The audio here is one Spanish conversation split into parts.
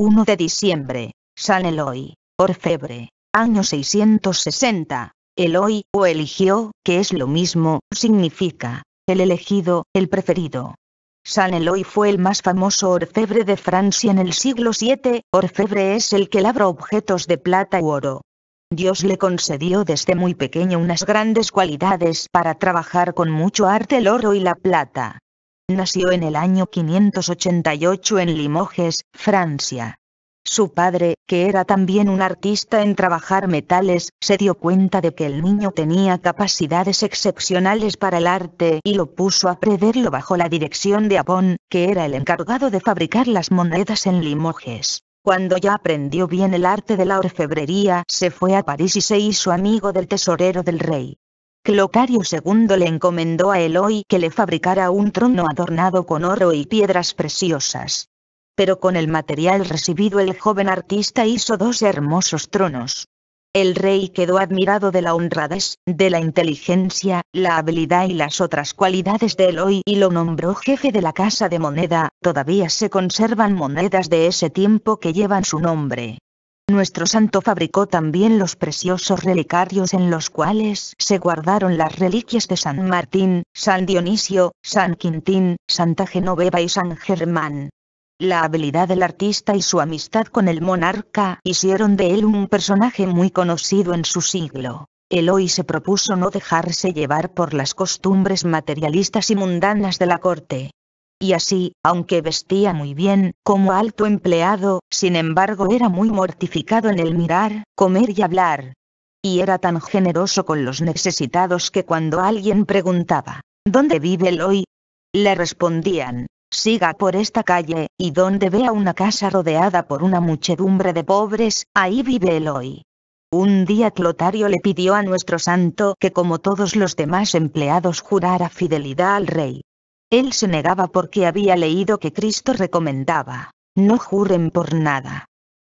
1 de diciembre, San Eloy, orfebre, año 660. Eloy o eligió, que es lo mismo, significa, el elegido, el preferido. San Eloy fue el más famoso orfebre de Francia en el siglo VII, orfebre es el que labra objetos de plata u oro. Dios le concedió desde muy pequeño unas grandes cualidades para trabajar con mucho arte el oro y la plata nació en el año 588 en Limoges, Francia. Su padre, que era también un artista en trabajar metales, se dio cuenta de que el niño tenía capacidades excepcionales para el arte y lo puso a preverlo bajo la dirección de Apón, que era el encargado de fabricar las monedas en Limoges. Cuando ya aprendió bien el arte de la orfebrería, se fue a París y se hizo amigo del tesorero del rey. Clotario II le encomendó a Eloy que le fabricara un trono adornado con oro y piedras preciosas. Pero con el material recibido el joven artista hizo dos hermosos tronos. El rey quedó admirado de la honradez, de la inteligencia, la habilidad y las otras cualidades de Eloy y lo nombró jefe de la casa de moneda, todavía se conservan monedas de ese tiempo que llevan su nombre. Nuestro santo fabricó también los preciosos relicarios en los cuales se guardaron las reliquias de San Martín, San Dionisio, San Quintín, Santa Genoveva y San Germán. La habilidad del artista y su amistad con el monarca hicieron de él un personaje muy conocido en su siglo. hoy se propuso no dejarse llevar por las costumbres materialistas y mundanas de la corte, y así, aunque vestía muy bien, como alto empleado, sin embargo era muy mortificado en el mirar, comer y hablar. Y era tan generoso con los necesitados que cuando alguien preguntaba, ¿dónde vive el hoy? Le respondían, siga por esta calle, y donde vea una casa rodeada por una muchedumbre de pobres, ahí vive el hoy. Un día Clotario le pidió a nuestro santo que como todos los demás empleados jurara fidelidad al rey. Él se negaba porque había leído que Cristo recomendaba, no juren por nada.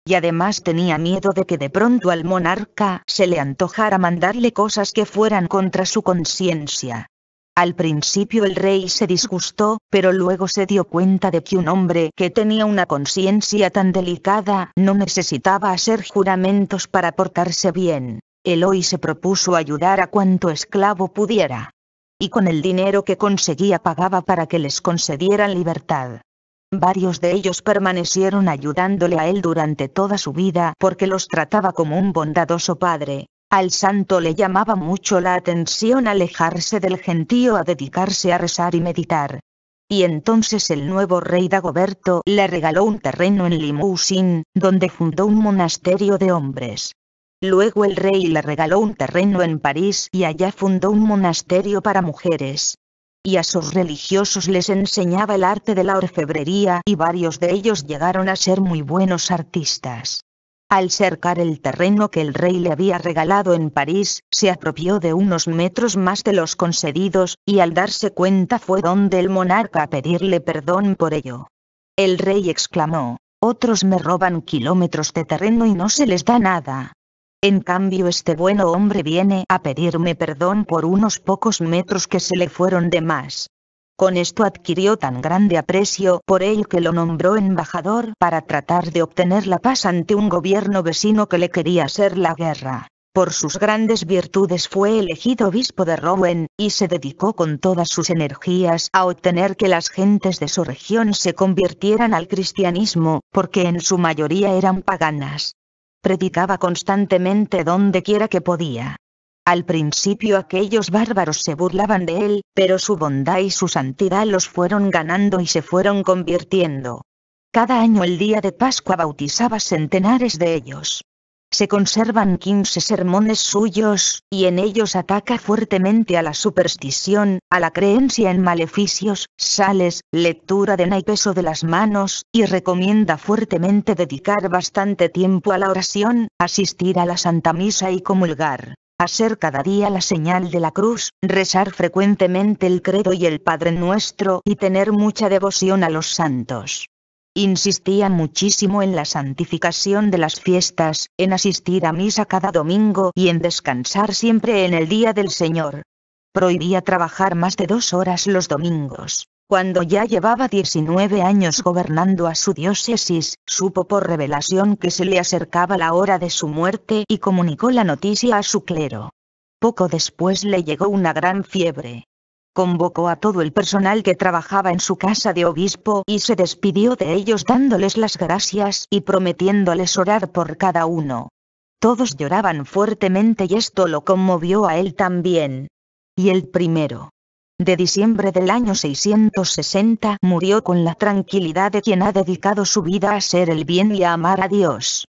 Y además tenía miedo de que de pronto al monarca se le antojara mandarle cosas que fueran contra su conciencia. Al principio el rey se disgustó, pero luego se dio cuenta de que un hombre que tenía una conciencia tan delicada no necesitaba hacer juramentos para portarse bien. hoy se propuso ayudar a cuanto esclavo pudiera y con el dinero que conseguía pagaba para que les concedieran libertad. Varios de ellos permanecieron ayudándole a él durante toda su vida porque los trataba como un bondadoso padre. Al santo le llamaba mucho la atención alejarse del gentío a dedicarse a rezar y meditar. Y entonces el nuevo rey Dagoberto le regaló un terreno en Limousin, donde fundó un monasterio de hombres. Luego el rey le regaló un terreno en París y allá fundó un monasterio para mujeres. Y a sus religiosos les enseñaba el arte de la orfebrería y varios de ellos llegaron a ser muy buenos artistas. Al cercar el terreno que el rey le había regalado en París, se apropió de unos metros más de los concedidos, y al darse cuenta fue donde el monarca a pedirle perdón por ello. El rey exclamó, otros me roban kilómetros de terreno y no se les da nada. En cambio este bueno hombre viene a pedirme perdón por unos pocos metros que se le fueron de más. Con esto adquirió tan grande aprecio por él que lo nombró embajador para tratar de obtener la paz ante un gobierno vecino que le quería hacer la guerra. Por sus grandes virtudes fue elegido obispo de Rowen, y se dedicó con todas sus energías a obtener que las gentes de su región se convirtieran al cristianismo, porque en su mayoría eran paganas predicaba constantemente donde quiera que podía. Al principio aquellos bárbaros se burlaban de él, pero su bondad y su santidad los fueron ganando y se fueron convirtiendo. Cada año el día de Pascua bautizaba centenares de ellos se conservan 15 sermones suyos, y en ellos ataca fuertemente a la superstición, a la creencia en maleficios, sales, lectura de naipes de las manos, y recomienda fuertemente dedicar bastante tiempo a la oración, asistir a la Santa Misa y comulgar. Hacer cada día la señal de la cruz, rezar frecuentemente el credo y el Padre Nuestro y tener mucha devoción a los santos. Insistía muchísimo en la santificación de las fiestas, en asistir a misa cada domingo y en descansar siempre en el día del Señor. Prohibía trabajar más de dos horas los domingos. Cuando ya llevaba 19 años gobernando a su diócesis, supo por revelación que se le acercaba la hora de su muerte y comunicó la noticia a su clero. Poco después le llegó una gran fiebre, Convocó a todo el personal que trabajaba en su casa de obispo y se despidió de ellos dándoles las gracias y prometiéndoles orar por cada uno. Todos lloraban fuertemente y esto lo conmovió a él también. Y el primero de diciembre del año 660 murió con la tranquilidad de quien ha dedicado su vida a ser el bien y a amar a Dios.